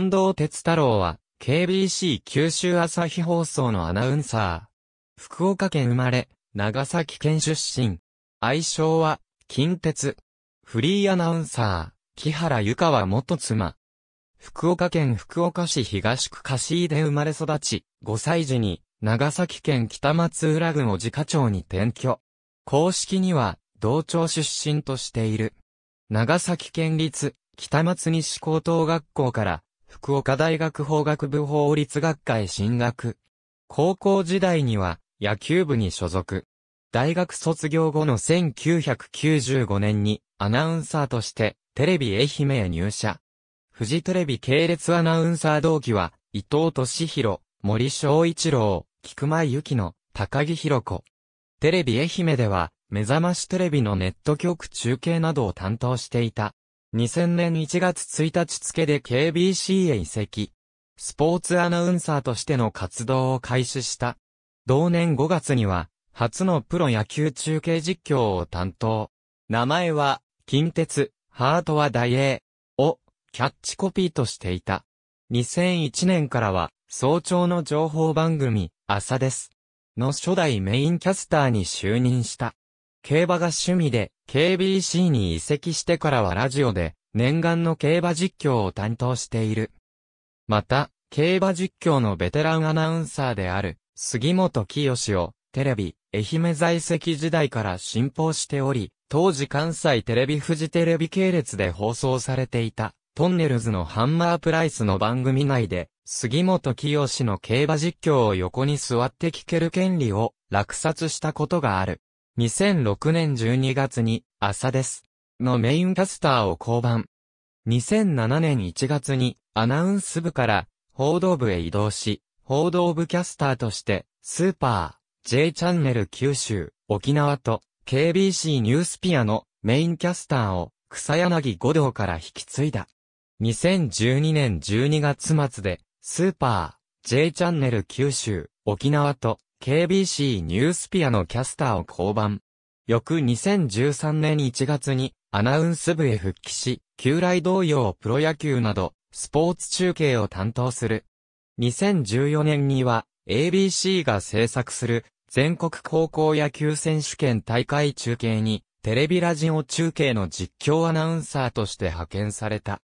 近藤哲太郎は、KBC 九州朝日放送のアナウンサー。福岡県生まれ、長崎県出身。愛称は、近鉄。フリーアナウンサー、木原ゆかは元妻。福岡県福岡市東区貸井で生まれ育ち、5歳時に、長崎県北松浦郡自家町に転居。公式には、同町出身としている。長崎県立、北松西高等学校から、福岡大学法学部法律学科へ進学。高校時代には野球部に所属。大学卒業後の1995年にアナウンサーとしてテレビ愛媛へ入社。富士テレビ系列アナウンサー同期は伊藤敏弘、森章一郎、菊間由紀の高木博子。テレビ愛媛では目覚ましテレビのネット局中継などを担当していた。2000年1月1日付で KBC へ移籍。スポーツアナウンサーとしての活動を開始した。同年5月には、初のプロ野球中継実況を担当。名前は、近鉄、ハートは大ー、をキャッチコピーとしていた。2001年からは、早朝の情報番組、朝です。の初代メインキャスターに就任した。競馬が趣味で、KBC に移籍してからはラジオで、念願の競馬実況を担当している。また、競馬実況のベテランアナウンサーである、杉本清を、テレビ、愛媛在籍時代から信奉しており、当時関西テレビ富士テレビ系列で放送されていた、トンネルズのハンマープライスの番組内で、杉本清の競馬実況を横に座って聞ける権利を落札したことがある。2006年12月に、朝です。のメインキャスターを降板。2007年1月に、アナウンス部から、報道部へ移動し、報道部キャスターとして、スーパー、J チャンネル九州、沖縄と、KBC ニュースピアのメインキャスターを、草柳五道から引き継いだ。2012年12月末で、スーパー、J チャンネル九州、沖縄と、KBC ニュースピアのキャスターを降板。翌2013年1月にアナウンス部へ復帰し、旧来同様プロ野球などスポーツ中継を担当する。2014年には ABC が制作する全国高校野球選手権大会中継にテレビラジオ中継の実況アナウンサーとして派遣された。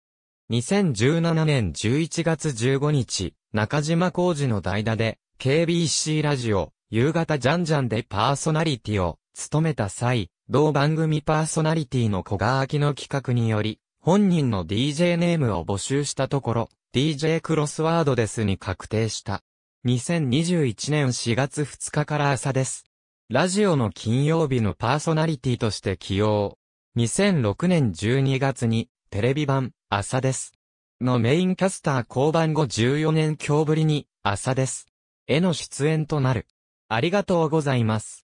2017年11月15日、中島浩二の代打で KBC ラジオ、夕方ジャンジャンでパーソナリティを務めた際、同番組パーソナリティの小川明の企画により、本人の DJ ネームを募集したところ、DJ クロスワードですに確定した。2021年4月2日から朝です。ラジオの金曜日のパーソナリティとして起用。2006年12月に、テレビ版、朝です。のメインキャスター降板後14年強ぶりに、朝です。への出演となる。ありがとうございます。